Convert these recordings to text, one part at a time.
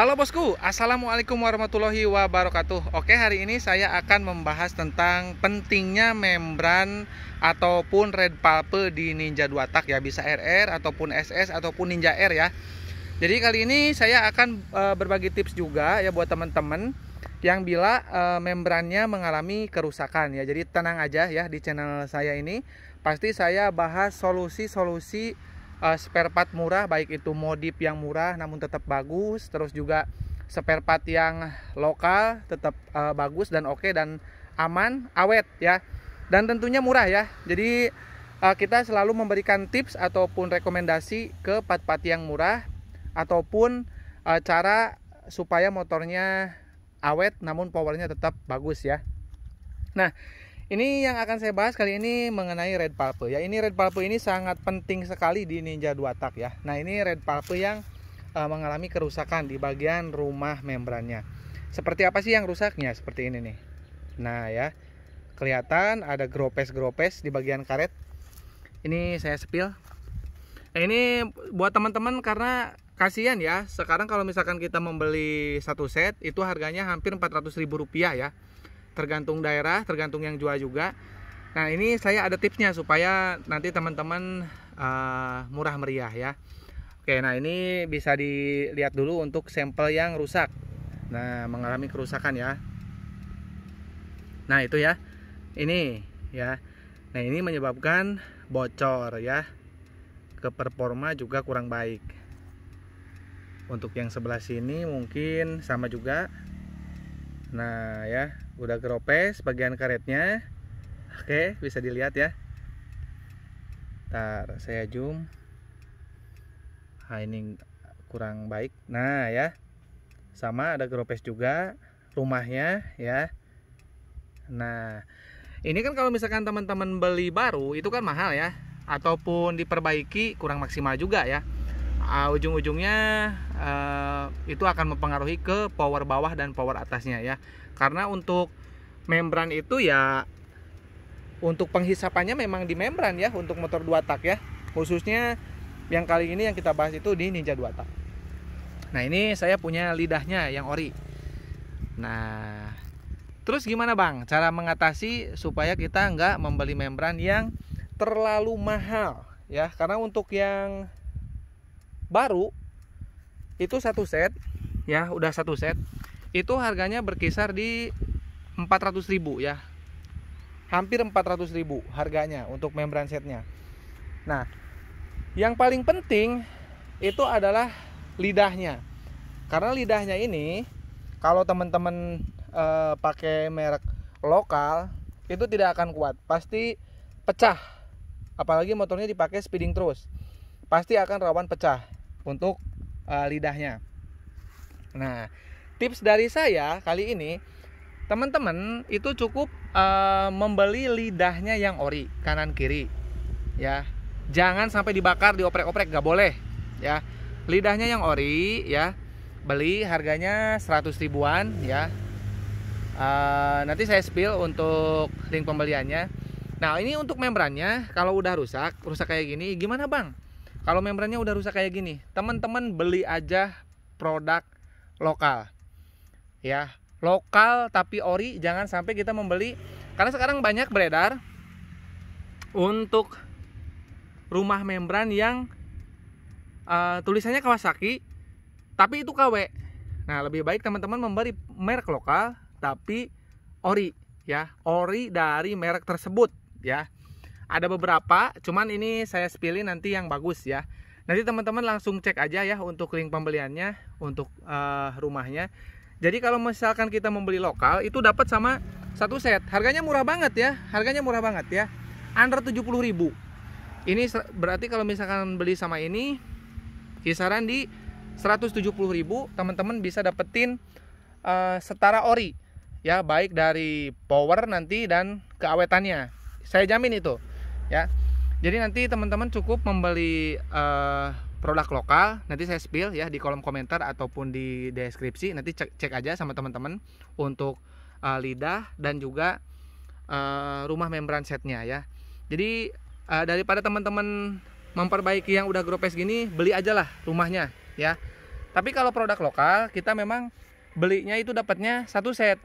Halo bosku, assalamualaikum warahmatullahi wabarakatuh. Oke, hari ini saya akan membahas tentang pentingnya membran ataupun red palpe di Ninja 2 tak ya, bisa RR ataupun SS ataupun Ninja R ya. Jadi kali ini saya akan eh, berbagi tips juga ya buat teman-teman yang bila eh, membrannya mengalami kerusakan ya. Jadi tenang aja ya di channel saya ini pasti saya bahas solusi-solusi uh, spare part murah baik itu modif yang murah namun tetap bagus terus juga spare part yang lokal tetap uh, bagus dan oke okay, dan aman awet ya dan tentunya murah ya jadi uh, kita selalu memberikan tips ataupun rekomendasi ke part-part yang murah ataupun uh, cara supaya motornya awet namun powernya tetap bagus ya nah ini yang akan saya bahas kali ini mengenai red valve ya. Ini red valve ini sangat penting sekali di Ninja 2 tak ya. Nah, ini red valve yang uh, mengalami kerusakan di bagian rumah membrannya. Seperti apa sih yang rusaknya? Seperti ini nih. Nah, ya. Kelihatan ada gropes-gropes di bagian karet. Ini saya sepil. Nah, ini buat teman-teman karena kasihan ya. Sekarang kalau misalkan kita membeli satu set itu harganya hampir 400.000 rupiah ya tergantung daerah tergantung yang jual juga nah ini saya ada tipsnya supaya nanti teman-teman uh, murah meriah ya oke nah ini bisa dilihat dulu untuk sampel yang rusak nah mengalami kerusakan ya nah itu ya ini ya nah ini menyebabkan bocor ya ke performa juga kurang baik untuk yang sebelah sini mungkin sama juga nah ya udah keropes bagian karetnya oke bisa dilihat ya Ntar saya zoom nah ini kurang baik nah ya sama ada keropes juga rumahnya ya nah ini kan kalau misalkan teman-teman beli baru itu kan mahal ya ataupun diperbaiki kurang maksimal juga ya uh, ujung-ujungnya uh, itu akan mempengaruhi ke power bawah dan power atasnya ya karena untuk membran itu ya untuk penghisapannya memang di membran ya untuk motor dua tak ya khususnya yang kali ini yang kita bahas itu di Ninja dua tak nah ini saya punya lidahnya yang ori nah terus gimana bang cara mengatasi supaya kita nggak membeli membran yang terlalu mahal ya karena untuk yang baru itu satu set ya udah satu set itu harganya berkisar di 400.000 ya hampir 400.000 harganya untuk membran setnya nah yang paling penting itu adalah lidahnya karena lidahnya ini kalau teman-teman e, pakai merek lokal itu tidak akan kuat pasti pecah apalagi motornya dipakai speeding terus pasti akan rawan pecah untuk e, lidahnya nah tips dari saya kali ini teman-teman itu cukup uh, membeli lidahnya yang ori kanan kiri ya jangan sampai dibakar dioprek-oprek gak boleh ya lidahnya yang ori ya beli harganya 100 ribuan ya uh, nanti saya spill untuk ring pembeliannya nah ini untuk membrannya kalau udah rusak rusak kayak gini gimana bang kalau membrannya udah rusak kayak gini teman-teman beli aja produk lokal ya lokal tapi ori jangan sampai kita membeli karena sekarang banyak beredar untuk rumah membran yang uh, tulisannya Kawasaki tapi itu KW nah lebih baik teman-teman memberi merek lokal tapi ori ya ori dari merek tersebut ya ada beberapa cuman ini saya pilih nanti yang bagus ya nanti teman-teman langsung cek aja ya untuk link pembeliannya untuk uh, rumahnya jadi kalau misalkan kita membeli lokal itu dapat sama satu set. Harganya murah banget ya. Harganya murah banget ya. Under 70.000. Ini berarti kalau misalkan beli sama ini kisaran di 170.000, teman-teman bisa dapetin uh, setara ori ya, baik dari power nanti dan keawetannya. Saya jamin itu. Ya. Jadi nanti teman-teman cukup membeli uh, produk lokal nanti saya spill ya di kolom komentar ataupun di deskripsi nanti cek, cek aja sama teman-teman untuk uh, lidah dan juga uh, rumah membran setnya ya jadi uh, daripada teman-teman memperbaiki yang udah gropes gini beli aja lah rumahnya ya tapi kalau produk lokal kita memang belinya itu dapatnya satu set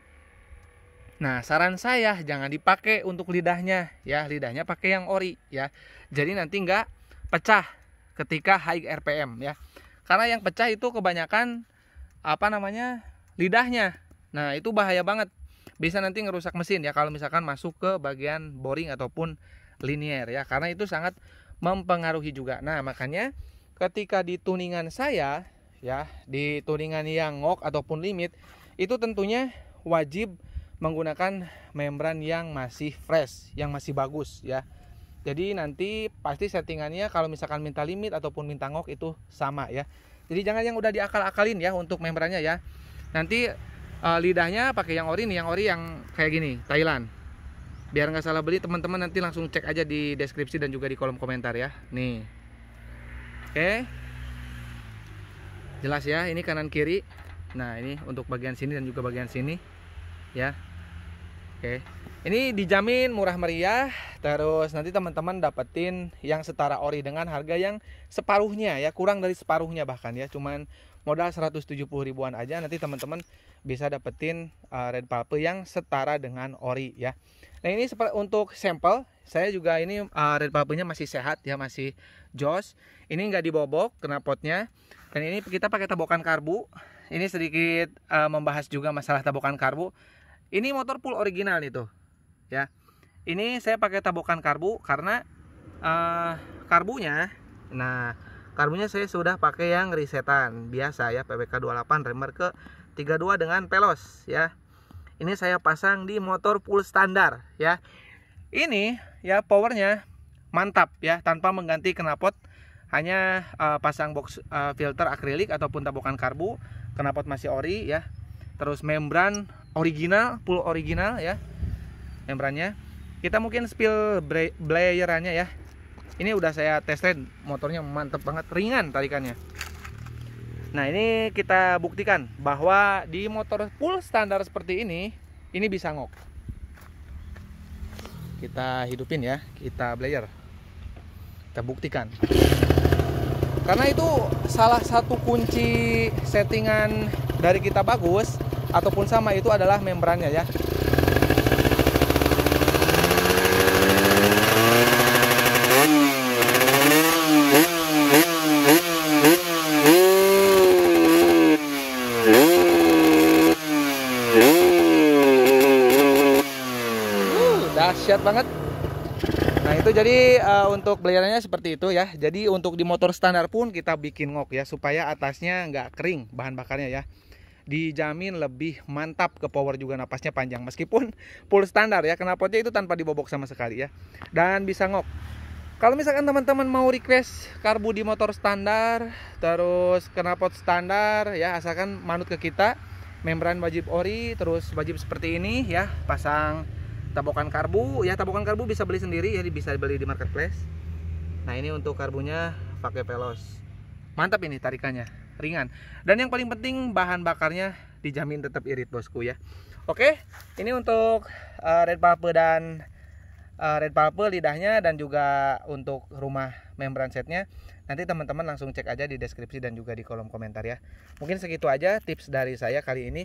Nah, saran saya jangan dipakai untuk lidahnya ya. Lidahnya pakai yang ori ya. Jadi nanti nggak pecah ketika high RPM ya. Karena yang pecah itu kebanyakan apa namanya? lidahnya. Nah, itu bahaya banget. Bisa nanti ngerusak mesin ya kalau misalkan masuk ke bagian boring ataupun linear ya. Karena itu sangat mempengaruhi juga. Nah, makanya ketika di tuningan saya ya, di tuningan yang ngok ataupun limit itu tentunya wajib menggunakan membran yang masih fresh, yang masih bagus ya. Jadi nanti pasti settingannya kalau misalkan minta limit ataupun minta ngok itu sama ya. Jadi jangan yang udah diakal-akalin ya untuk membrannya ya. Nanti uh, lidahnya pakai yang ori nih, yang ori yang kayak gini, Thailand. Biar nggak salah beli teman-teman nanti langsung cek aja di deskripsi dan juga di kolom komentar ya. Nih. Oke. Okay. Jelas ya, ini kanan kiri. Nah, ini untuk bagian sini dan juga bagian sini. Ya. Oke. Okay. Ini dijamin murah meriah, terus nanti teman-teman dapetin yang setara ori dengan harga yang separuhnya ya, kurang dari separuhnya bahkan ya, cuman modal 170 ribuan aja nanti teman-teman bisa dapetin uh, red palpe yang setara dengan ori ya. Nah, ini untuk sampel, saya juga ini uh, red palpenya masih sehat ya, masih jos. Ini nggak dibobok kena potnya. Dan ini kita pakai tabokan karbu. Ini sedikit uh, membahas juga masalah tabokan karbu. Ini motor full original itu ya ini saya pakai tabokan karbu karena uh, karbunya nah karbunya saya sudah pakai yang risetan biasa ya PPK 28 remer ke 32 dengan pelos ya ini saya pasang di motor full standar ya ini ya powernya mantap ya tanpa mengganti kenapot, hanya uh, pasang box uh, filter akrilik ataupun tabokan karbu Kenapot masih ori ya terus membran original full original ya membrannya kita mungkin spill blayerannya ya ini udah saya testin motornya mantep banget ringan tarikannya nah ini kita buktikan bahwa di motor full standar seperti ini ini bisa ngok kita hidupin ya kita blayer kita buktikan karena itu salah satu kunci settingan dari kita bagus ataupun sama itu adalah membrannya ya dahsyat banget Nah itu jadi uh, untuk belajarnya seperti itu ya Jadi untuk di motor standar pun kita bikin ngok ya Supaya atasnya nggak kering bahan bakarnya ya Dijamin lebih mantap ke power juga napasnya panjang Meskipun full standar ya Knalpotnya itu tanpa dibobok sama sekali ya Dan bisa ngok Kalau misalkan teman-teman mau request karbu di motor standar Terus kenapot standar ya Asalkan manut ke kita Membran wajib ori Terus wajib seperti ini ya Pasang tabokan karbu ya tabokan karbu bisa beli sendiri ya bisa beli di marketplace nah ini untuk karbunya pakai pelos mantap ini tarikannya ringan dan yang paling penting bahan bakarnya dijamin tetap irit bosku ya oke ini untuk uh, red palpe dan uh, red palpe lidahnya dan juga untuk rumah membran setnya nanti teman-teman langsung cek aja di deskripsi dan juga di kolom komentar ya mungkin segitu aja tips dari saya kali ini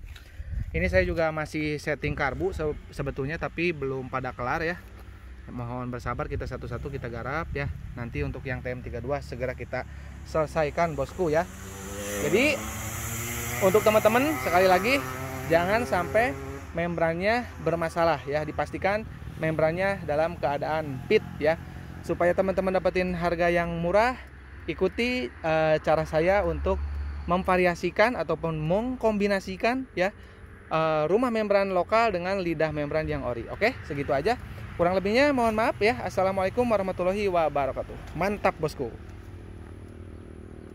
ini saya juga masih setting karbu sebetulnya tapi belum pada kelar ya mohon bersabar kita satu-satu kita garap ya nanti untuk yang TM32 segera kita selesaikan bosku ya jadi untuk teman-teman sekali lagi jangan sampai membrannya bermasalah ya dipastikan membrannya dalam keadaan pit ya supaya teman-teman dapetin harga yang murah ikuti uh, cara saya untuk memvariasikan ataupun mengkombinasikan ya Eh, rumah membran lokal dengan lidah membran yang ori. Oke, segitu aja. Kurang lebihnya mohon maaf ya. Assalamualaikum warahmatullahi wabarakatuh. Mantap bosku.